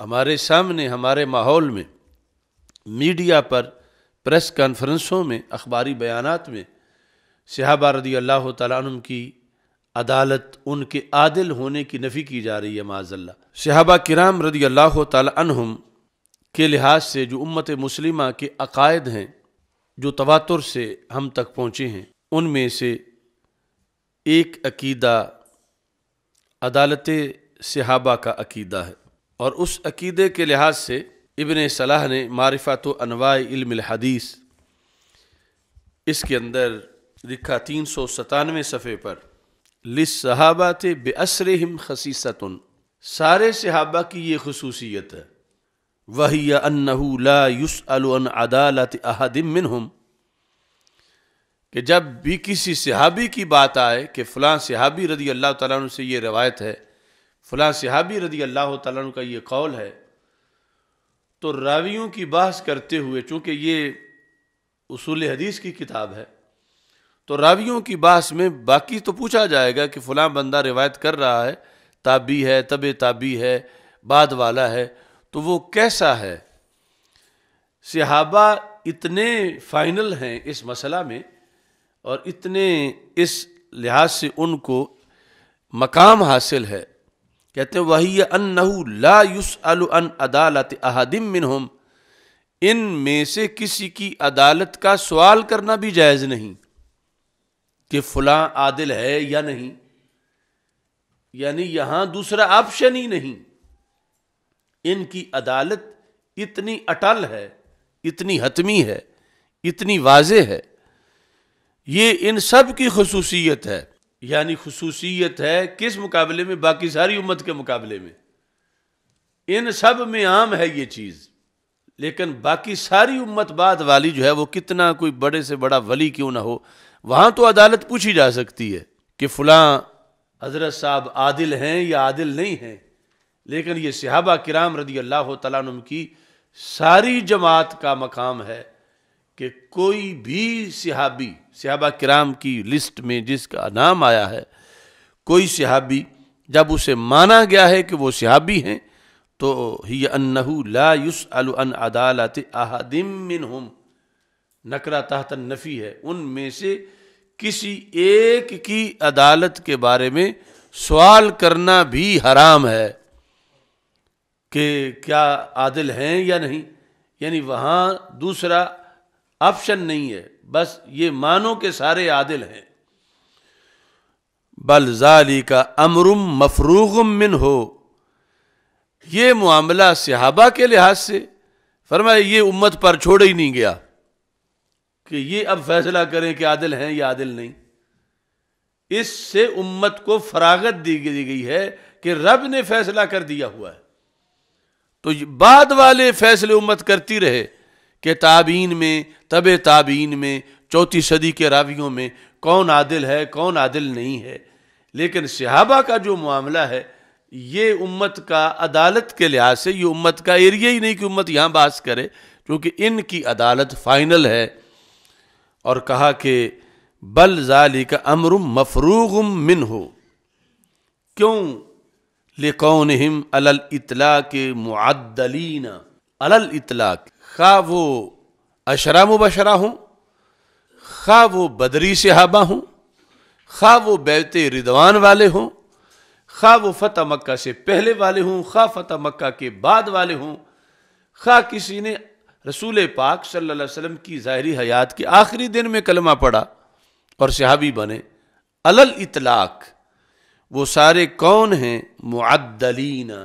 हमारे सामने हमारे माहौल में मीडिया पर प्रेस कॉन्फ्रेंसों में अखबारी बयानात में सिहाबा रदी अल्लाह तुम की अदालत उनके आदिल होने की नफ़ी की जा रही है माजल्ला सिहाबा किराम रदी अल्लाह तुम के लिहाज से जो उम्मत मुस्लिमा के अकायद हैं जो तवातुर से हम तक पहुँचे हैं उनमें से एक अकीदा अदालत सिहाबा का अकीदा है और उस अकीदे के लिहाज से इबन सलाह ने मारिफात अनवा हदीस इसके अंदर लिखा तीन सौ सतानवे सफ़े पर लिस थे बेअसर हम खसीसतन सारे सहाबा की ये खसूसियत है वही अन्नहू ला युस अन अदालत अहदम मिन हम कि जब भी किसी सहाबी की बात आए कि फ़लाँ सहाबी रदी अल्लाह तु से ये रवायत है फला सिहाबी रदी अल्लाह तु का ये कौल है तो रावियों की बहस करते हुए चूँकि ये उसूल हदीस की किताब है तो रावियों की बहस में बाकी तो पूछा जाएगा कि फ़लाँ बंदा रिवायत कर रहा है ताबी है तब ताबी है बाद वाला है तो वो कैसा है सिहाबा इतने फाइनल हैं इस मसला में और इतने इस लिहाज से उनको मकाम हासिल है कहते हैं वही अन्नहू ला युस अन अदालत अहदिम मिन हम इन में से किसी की अदालत का सवाल करना भी जायज़ नहीं कि फलां आदिल है या नहीं यानी यहाँ दूसरा ऑप्शन ही नहीं इनकी अदालत इतनी अटल है इतनी हतमी है इतनी वाज है ये इन सब की खसूसियत है यानी खसूसियत है किस मुकाबले में बाकी सारी उम्मत के मुकाबले में इन सब में आम है ये चीज़ लेकिन बाकी सारी उम्मत बात वाली जो है वो कितना कोई बड़े से बड़ा वली क्यों ना हो वहाँ तो अदालत पूछी जा सकती है कि फलां हज़रत साहब आदिल हैं या आदिल नहीं हैं लेकिन ये सहाबा किराम रदी अल्लाह तला की सारी जमात का मकाम है कि कोई भी सिहाबी सिहाबा किराम की लिस्ट में जिसका नाम आया है कोई सिहाबी जब उसे माना गया है कि वो सिहाबी हैं तो ही अनहू ला युस अन अदालत अहदिम मिन हम नकरा तहत नफ़ी है उनमें से किसी एक की अदालत के बारे में सवाल करना भी हराम है कि क्या आदिल हैं या नहीं यानी वहाँ दूसरा ऑप्शन नहीं है बस ये मानो के सारे आदिल हैं बलजाली का अमरुम मफरूगम मिन हो ये मामला सिहाबा के लिहाज से फरमाए ये उम्मत पर छोड़ ही नहीं गया कि ये अब फैसला करें कि आदिल हैं या आदिल नहीं इससे उम्मत को फरागत दी गई है कि रब ने फैसला कर दिया हुआ है तो बाद वाले फैसले उम्मत करती रहे के ताबीन में तब ताबीन में चौथी सदी के रावियों में कौन आदिल है कौन आदिल नहीं है लेकिन सिहाबा का जो मामला है ये उम्मत का अदालत के लिहाज से ये उम्मत का एरिया ही नहीं कि उम्मत यहाँ बास करे क्योंकि इनकी अदालत फाइनल है और कहा कि बल जाली का अमरुम मफरूग मिन हो क्यों ले कौन हिम अल इतला के मुद्दलीना अलल इतलाक खा वो अशरा मुबशरा हूँ खा वो बदरी सिहाबा हूँ खा वो बैत रिदवान वाले हों खा वो फ़तह मक्का से पहले वाले हों खा फ़तह मक्का के बाद वाले हों खा किसी ने रसूल पाक सल्लल्लाहु अलैहि वसल्लम की ज़ाहरी हयात के आखिरी दिन में कलमा पढ़ा और सिहाबी बने अलल इतलाक़ वो सारे कौन हैं मुद्दलीना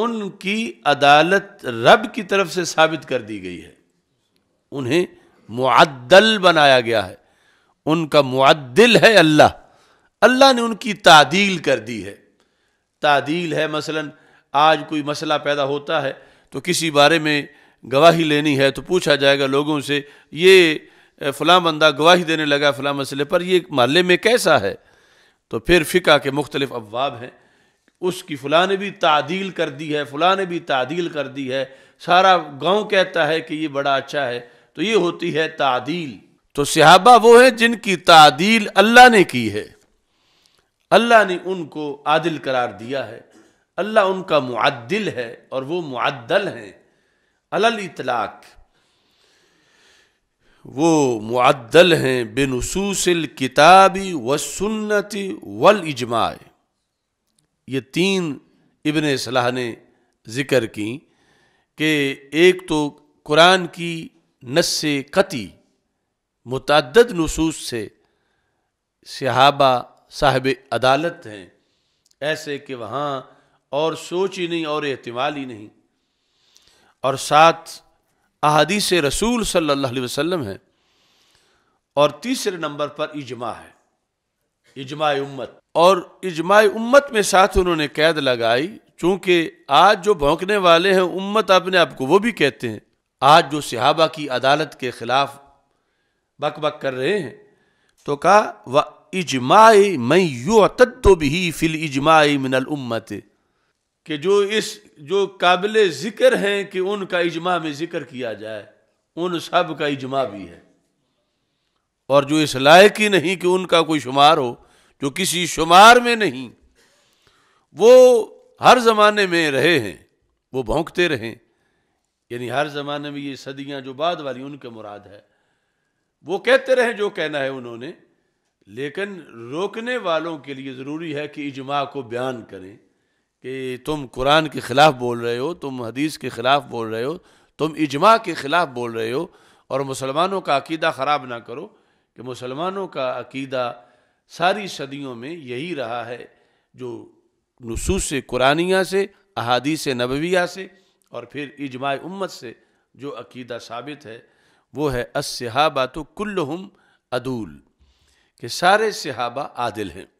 उनकी अदालत रब की तरफ से साबित कर दी गई है उन्हें मुद्दल बनाया गया है उनका मुद्दिल है अल्लाह अल्लाह ने उनकी तादील कर दी है तादील है मसलन आज कोई मसला पैदा होता है तो किसी बारे में गवाही लेनी है तो पूछा जाएगा लोगों से ये फलां बंदा गवाही देने लगा फलां मसले पर ये महल्ले में कैसा है तो फिर फ़िका के मुख्तलिफ अवाब हैं उसकी फ़लाँ ने भी तादील कर दी है फ़लाँ ने भी तादील कर दी है सारा गांव कहता है कि ये बड़ा अच्छा है तो ये होती है तादील तो सिहाबा वो हैं जिनकी तादील अल्लाह ने की है अल्लाह ने उनको आदिल करार दिया है अल्लाह उनका मुआदिल है और वो मुआदल हैं अलल इतलाक वो मुआदल हैं बेनसूसिल किताबी व सुन्नति वल ये तीन इबन सलाह ने ज़िक्र की कि एक तो कुरान की नस कती मतद नसूस से सहाबा साहब अदालत हैं ऐसे कि वहाँ और सोच ही नहीं और अहतमाल ही नहीं और साथ अहदीस रसूल सल्लल्लाहु अलैहि वसल्लम है और तीसरे नंबर पर इजमा है इजमा उम्मत और इजमा उम्मत में साथ उन्होंने कैद लगाई चूँकि आज जो भौंकने वाले हैं उम्मत अपने आप को वो भी कहते हैं आज जो सिहाबा की अदालत के ख़िलाफ़ बक बक कर रहे हैं तो कहा व इजमाई मैं यो तत्व भी फिल इजमाई मिनल उम्मत कि जो इस जो काबिल ज़िक्र हैं कि उनका इजमा में ज़िक्र किया जाए उन सब का इजमा भी है और जो इस लायक ही नहीं कि उनका कोई शुमार हो जो किसी शुमार में नहीं वो हर ज़माने में रहे हैं वो भोंकते रहे यानी हर ज़माने में ये सदियाँ जो बाद वाली उनके मुराद है वो कहते रहे जो कहना है उन्होंने लेकिन रोकने वालों के लिए ज़रूरी है कि इजमा को बयान करें कि तुम कुरान के ख़िलाफ़ बोल रहे हो तुम हदीस के ख़िलाफ़ बोल रहे हो तुम इजमा के ख़िलाफ़ बोल रहे हो और मुसलमानों का अकीदा ख़राब ना करो कि मुसलमानों का अकीदा सारी सदियों में यही रहा है जो नसूस कुरानिया से अहादीस नबविया से और फिर इजमा उम्मत से जो अकीदा साबित है वो है असहाबा तो कुल्लुम अदूल के सारे सहाबा आदिल हैं